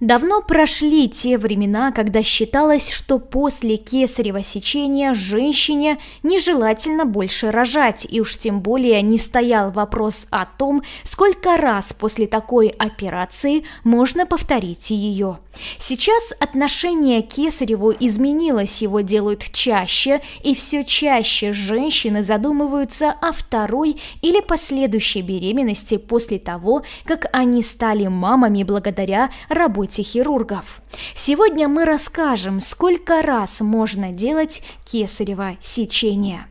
Давно прошли те времена, когда считалось, что после кесарево сечения женщине нежелательно больше рожать, и уж тем более не стоял вопрос о том, сколько раз после такой операции можно повторить ее. Сейчас отношение к кесареву изменилось, его делают чаще, и все чаще женщины задумываются о второй или последующей беременности после того, как они стали мамами благодаря работе работе хирургов. Сегодня мы расскажем, сколько раз можно делать кесарево сечение.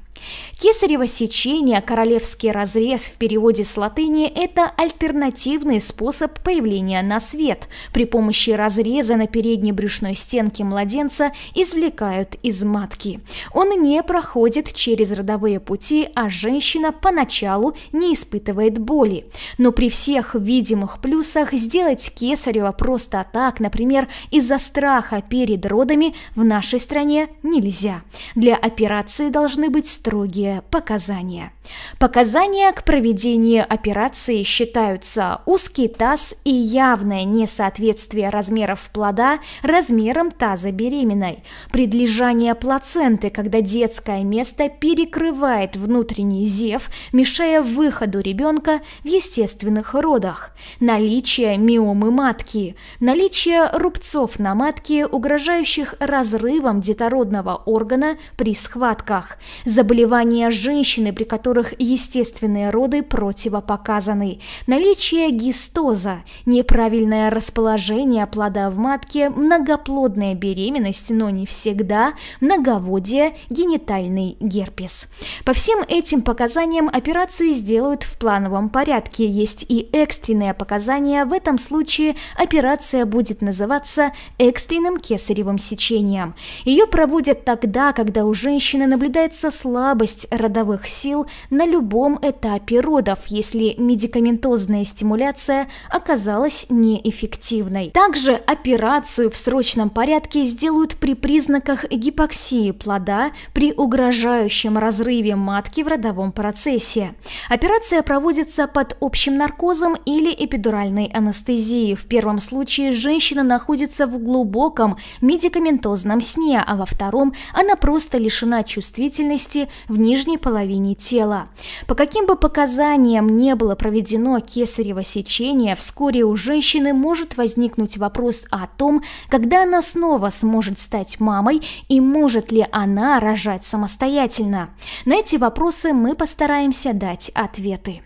Кесарево сечение, королевский разрез в переводе с латыни – это альтернативный способ появления на свет. При помощи разреза на передней брюшной стенке младенца извлекают из матки. Он не проходит через родовые пути, а женщина поначалу не испытывает боли. Но при всех видимых плюсах сделать кесарево просто так, например, из-за страха перед родами в нашей стране нельзя. Для операции должны быть строгие показания. Показания к проведению операции считаются узкий таз и явное несоответствие размеров плода размером таза беременной, предлежание плаценты, когда детское место перекрывает внутренний зев, мешая выходу ребенка в естественных родах, наличие миомы матки, наличие рубцов на матке, угрожающих разрывом детородного органа при схватках, заболевания заболевания женщины, при которых естественные роды противопоказаны, наличие гистоза, неправильное расположение плода в матке, многоплодная беременность, но не всегда, многоводие, генитальный герпес. По всем этим показаниям операцию сделают в плановом порядке, есть и экстренные показания, в этом случае операция будет называться экстренным кесаревым сечением. Ее проводят тогда, когда у женщины наблюдается слабость слабость родовых сил на любом этапе родов, если медикаментозная стимуляция оказалась неэффективной. Также операцию в срочном порядке сделают при признаках гипоксии плода при угрожающем разрыве матки в родовом процессе. Операция проводится под общим наркозом или эпидуральной анестезией. В первом случае женщина находится в глубоком медикаментозном сне, а во втором она просто лишена чувствительности в нижней половине тела. По каким бы показаниям не было проведено кесарево сечение, вскоре у женщины может возникнуть вопрос о том, когда она снова сможет стать мамой и может ли она рожать самостоятельно. На эти вопросы мы постараемся дать ответы.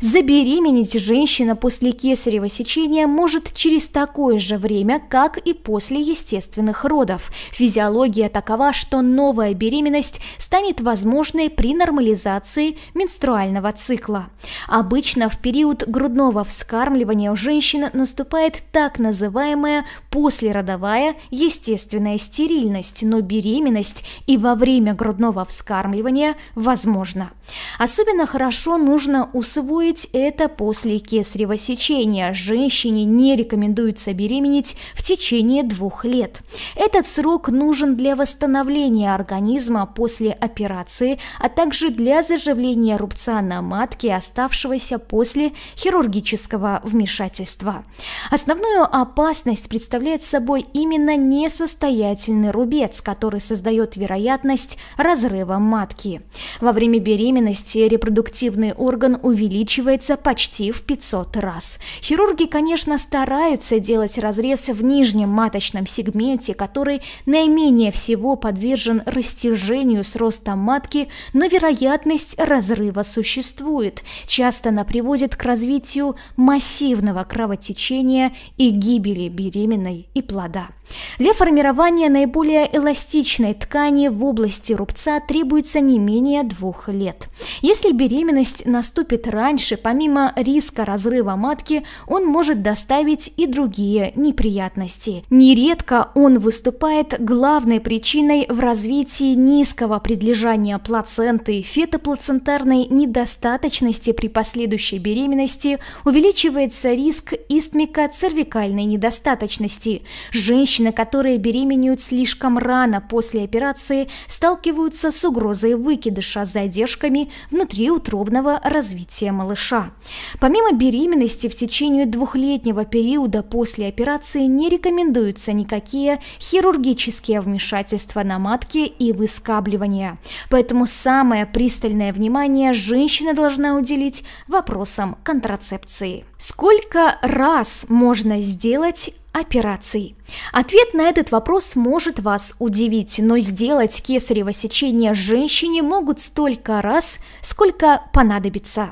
Забеременеть женщина после кесарево сечения может через такое же время, как и после естественных родов. Физиология такова, что новая беременность станет возможной при нормализации менструального цикла. Обычно в период грудного вскармливания у женщин наступает так называемая послеродовая естественная стерильность, но беременность и во время грудного вскармливания возможно. Особенно хорошо нужно усвоить усвоить это после кесарево сечения. Женщине не рекомендуется беременеть в течение двух лет. Этот срок нужен для восстановления организма после операции, а также для заживления рубца на матке, оставшегося после хирургического вмешательства. Основную опасность представляет собой именно несостоятельный рубец, который создает вероятность разрыва матки. Во время беременности репродуктивный орган увеличивается увеличивается почти в 500 раз. Хирурги, конечно, стараются делать разрезы в нижнем маточном сегменте, который наименее всего подвержен растяжению с ростом матки, но вероятность разрыва существует. Часто она приводит к развитию массивного кровотечения и гибели беременной и плода. Для формирования наиболее эластичной ткани в области рубца требуется не менее двух лет. Если беременность наступит раньше, помимо риска разрыва матки, он может доставить и другие неприятности. Нередко он выступает главной причиной в развитии низкого предлежания плаценты, фетоплацентарной недостаточности при последующей беременности, увеличивается риск истмика цервикальной недостаточности. Женщины Женщины, которые беременеют слишком рано после операции, сталкиваются с угрозой выкидыша с задержками внутриутробного развития малыша. Помимо беременности, в течение двухлетнего периода после операции не рекомендуются никакие хирургические вмешательства на матке и выскабливания. Поэтому самое пристальное внимание женщина должна уделить вопросам контрацепции. Сколько раз можно сделать операций? Ответ на этот вопрос может вас удивить, но сделать кесарево сечение женщине могут столько раз, сколько понадобится.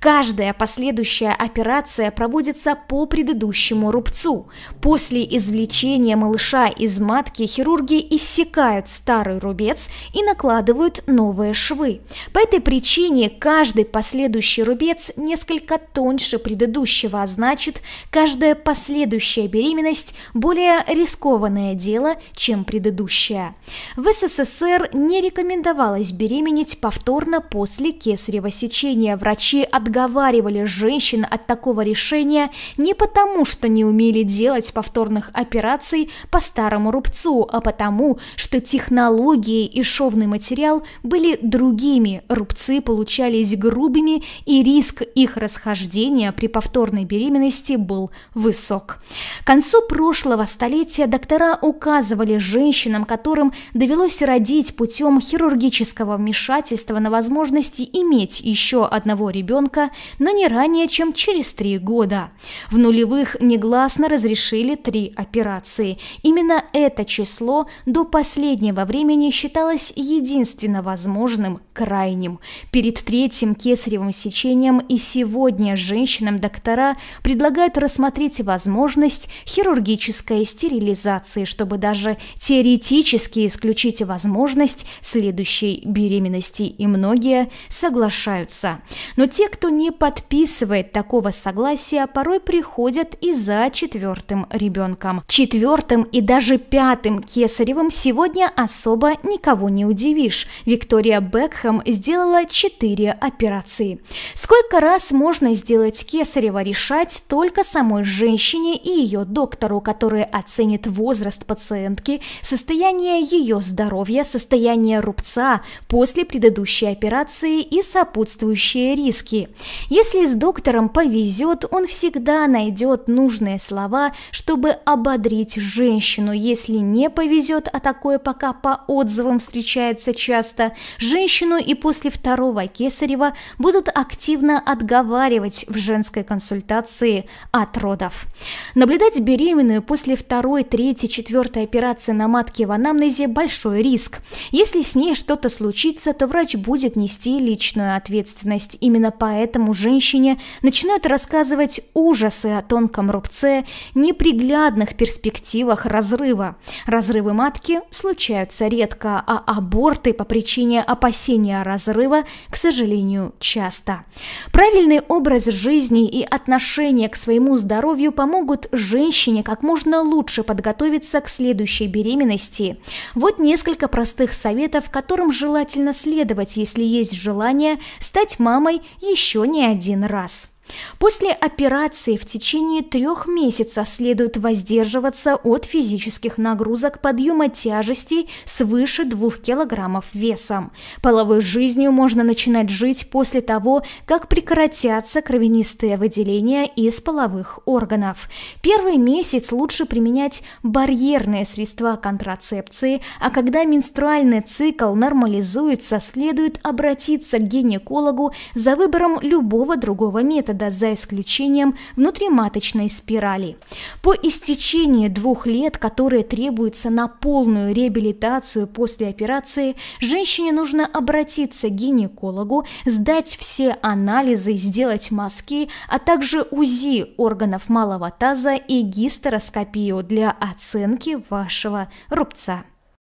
Каждая последующая операция проводится по предыдущему рубцу. После извлечения малыша из матки хирурги иссекают старый рубец и накладывают новые швы. По этой причине каждый последующий рубец несколько тоньше предыдущего, а значит, каждая последующая беременность деятельность – более рискованное дело, чем предыдущее. В СССР не рекомендовалось беременеть повторно после кесарево сечения. Врачи отговаривали женщин от такого решения не потому, что не умели делать повторных операций по старому рубцу, а потому, что технологии и шовный материал были другими, рубцы получались грубыми и риск их расхождения при повторной беременности был высок. К концу концу прошлого столетия доктора указывали женщинам, которым довелось родить путем хирургического вмешательства на возможности иметь еще одного ребенка, но не ранее, чем через три года. В нулевых негласно разрешили три операции. Именно это число до последнего времени считалось единственно возможным крайним. Перед третьим кесаревым сечением и сегодня женщинам доктора предлагают рассмотреть возможность возможность хирургической стерилизации, чтобы даже теоретически исключить возможность следующей беременности, и многие соглашаются. Но те, кто не подписывает такого согласия, порой приходят и за четвертым ребенком. Четвертым и даже пятым кесаревым сегодня особо никого не удивишь. Виктория Бекхэм сделала четыре операции. Сколько раз можно сделать кесарево, решать только самой женщине и ее доктору доктору, который оценит возраст пациентки, состояние ее здоровья, состояние рубца после предыдущей операции и сопутствующие риски. Если с доктором повезет, он всегда найдет нужные слова, чтобы ободрить женщину. Если не повезет, а такое пока по отзывам встречается часто, женщину и после второго кесарева будут активно отговаривать в женской консультации от родов. Наблюдать беременность беременную после второй, третьей, четвертой операции на матке в анамнезе большой риск. Если с ней что-то случится, то врач будет нести личную ответственность. Именно поэтому женщине начинают рассказывать ужасы о тонком рубце, неприглядных перспективах разрыва. Разрывы матки случаются редко, а аборты по причине опасения разрыва, к сожалению, часто. Правильный образ жизни и отношение к своему здоровью помогут женщине женщине как можно лучше подготовиться к следующей беременности. Вот несколько простых советов, которым желательно следовать, если есть желание стать мамой еще не один раз. После операции в течение трех месяцев следует воздерживаться от физических нагрузок подъема тяжестей свыше 2 кг весом. Половой жизнью можно начинать жить после того, как прекратятся кровянистые выделения из половых органов. Первый месяц лучше применять барьерные средства контрацепции, а когда менструальный цикл нормализуется, следует обратиться к гинекологу за выбором любого другого метода метода за исключением внутриматочной спирали. По истечении двух лет, которые требуются на полную реабилитацию после операции, женщине нужно обратиться к гинекологу, сдать все анализы, сделать мазки, а также УЗИ органов малого таза и гистероскопию для оценки вашего рубца.